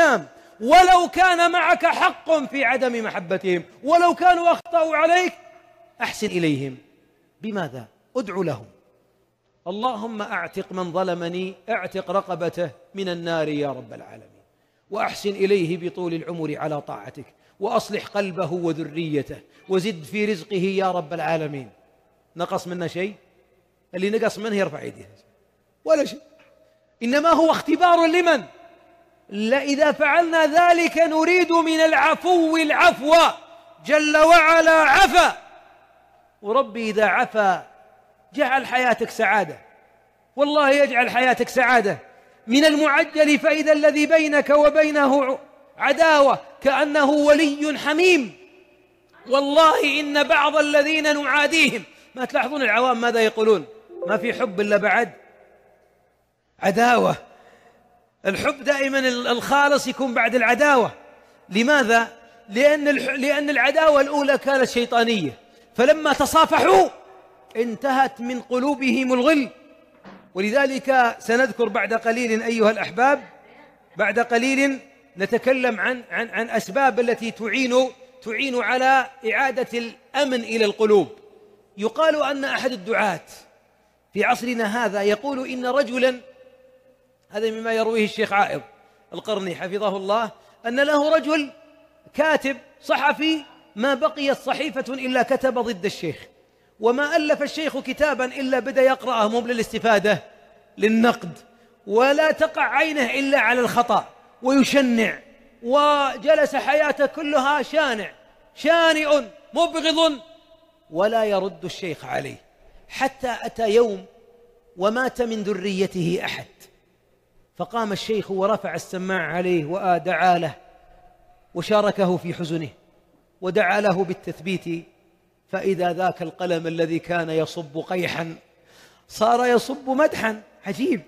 الإسلام ولو كان معك حق في عدم محبتهم ولو كانوا أخطأوا عليك أحسن إليهم بماذا؟ ادعو لهم اللهم أعتق من ظلمني أعتق رقبته من النار يا رب العالمين وأحسن إليه بطول العمر على طاعتك وأصلح قلبه وذريته وزد في رزقه يا رب العالمين نقص منا شيء اللي نقص منه يرفع يديه ولا شيء إنما هو اختبار لمن لإذا فعلنا ذلك نريد من العفو العفو جل وعلا عفا وربي إذا عفا جعل حياتك سعادة والله يجعل حياتك سعادة من المعجل فإذا الذي بينك وبينه عداوة كأنه ولي حميم والله إن بعض الذين نعاديهم ما تلاحظون العوام ماذا يقولون ما في حب إلا بعد عداوة الحب دائما الخالص يكون بعد العداوة لماذا؟ لأن, لأن العداوة الأولى كانت شيطانية فلما تصافحوا انتهت من قلوبهم الغل ولذلك سنذكر بعد قليل أيها الأحباب بعد قليل نتكلم عن عن عن أسباب التي تعين تعين على إعادة الأمن إلى القلوب يقال أن أحد الدعاة في عصرنا هذا يقول إن رجلا هذا مما يرويه الشيخ عائض القرني حفظه الله أن له رجل كاتب صحفي ما بقيت صحيفة إلا كتب ضد الشيخ وما ألف الشيخ كتابا إلا بدأ يقرأه مو للاستفادة للنقد ولا تقع عينه إلا على الخطأ ويشنع وجلس حياته كلها شانع شانئ مبغض ولا يرد الشيخ عليه حتى أتى يوم ومات من ذريته أحد فقام الشيخ ورفع السماع عليه ودعا له وشاركه في حزنه ودعا له بالتثبيت فإذا ذاك القلم الذي كان يصب قيحا صار يصب مدحا عجيب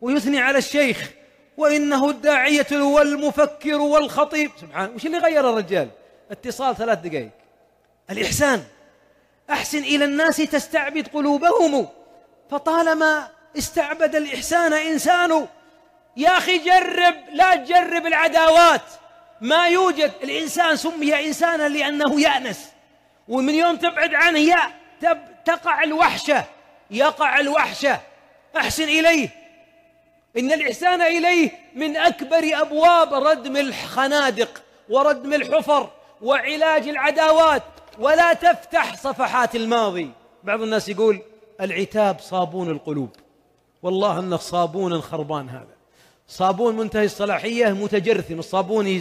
ويثني على الشيخ وإنه الداعية والمفكر والخطيب سبحان وش اللي غير الرجال اتصال ثلاث دقائق الإحسان أحسن إلى الناس تستعبد قلوبهم فطالما استعبد الإحسان إنسان يا أخي جرب لا تجرب العداوات ما يوجد الإنسان سمي إنسانا لأنه يأنس ومن يوم تبعد عنه يا تب تقع الوحشة يقع الوحشة أحسن إليه إن الإحسان إليه من أكبر أبواب ردم الخنادق وردم الحفر وعلاج العداوات ولا تفتح صفحات الماضي بعض الناس يقول العتاب صابون القلوب والله انه صابون خربان هذا صابون منتهي الصلاحية متجرثم الصابون يزيد